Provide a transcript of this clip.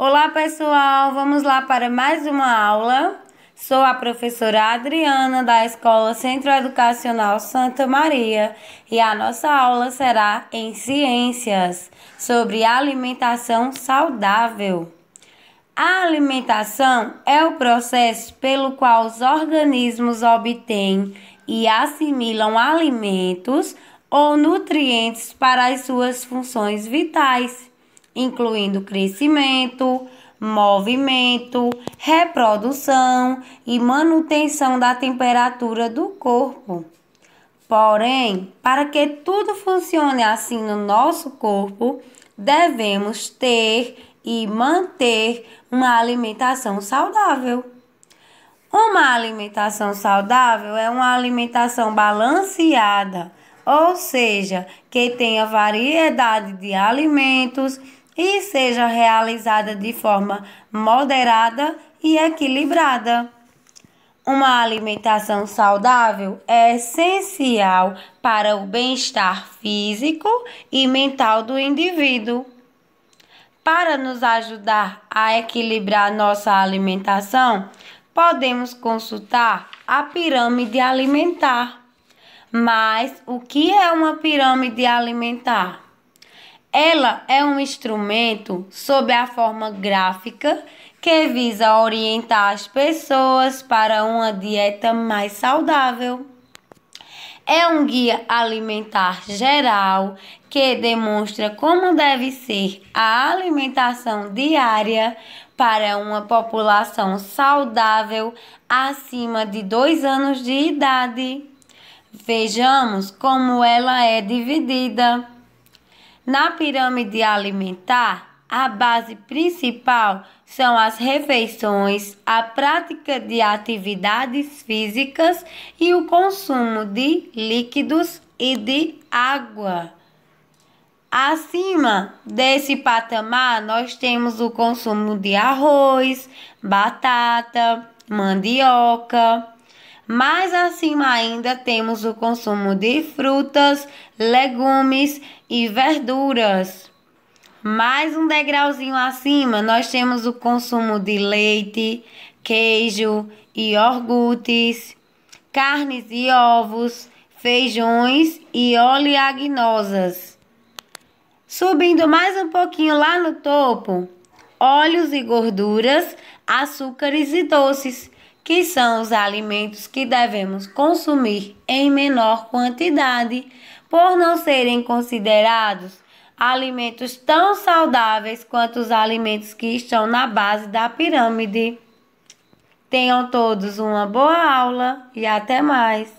Olá, pessoal! Vamos lá para mais uma aula. Sou a professora Adriana da Escola Centro Educacional Santa Maria e a nossa aula será em Ciências sobre alimentação saudável. A alimentação é o processo pelo qual os organismos obtêm e assimilam alimentos ou nutrientes para as suas funções vitais incluindo crescimento, movimento, reprodução e manutenção da temperatura do corpo. Porém, para que tudo funcione assim no nosso corpo, devemos ter e manter uma alimentação saudável. Uma alimentação saudável é uma alimentação balanceada, ou seja, que tenha variedade de alimentos e seja realizada de forma moderada e equilibrada. Uma alimentação saudável é essencial para o bem-estar físico e mental do indivíduo. Para nos ajudar a equilibrar nossa alimentação, podemos consultar a pirâmide alimentar. Mas o que é uma pirâmide alimentar? Ela é um instrumento sob a forma gráfica que visa orientar as pessoas para uma dieta mais saudável. É um guia alimentar geral que demonstra como deve ser a alimentação diária para uma população saudável acima de 2 anos de idade. Vejamos como ela é dividida. Na pirâmide alimentar, a base principal são as refeições, a prática de atividades físicas e o consumo de líquidos e de água. Acima desse patamar, nós temos o consumo de arroz, batata, mandioca mais acima ainda temos o consumo de frutas, legumes e verduras. Mais um degrauzinho acima, nós temos o consumo de leite, queijo, e iogurtes, carnes e ovos, feijões e oleaginosas. Subindo mais um pouquinho lá no topo, óleos e gorduras, açúcares e doces que são os alimentos que devemos consumir em menor quantidade, por não serem considerados alimentos tão saudáveis quanto os alimentos que estão na base da pirâmide. Tenham todos uma boa aula e até mais!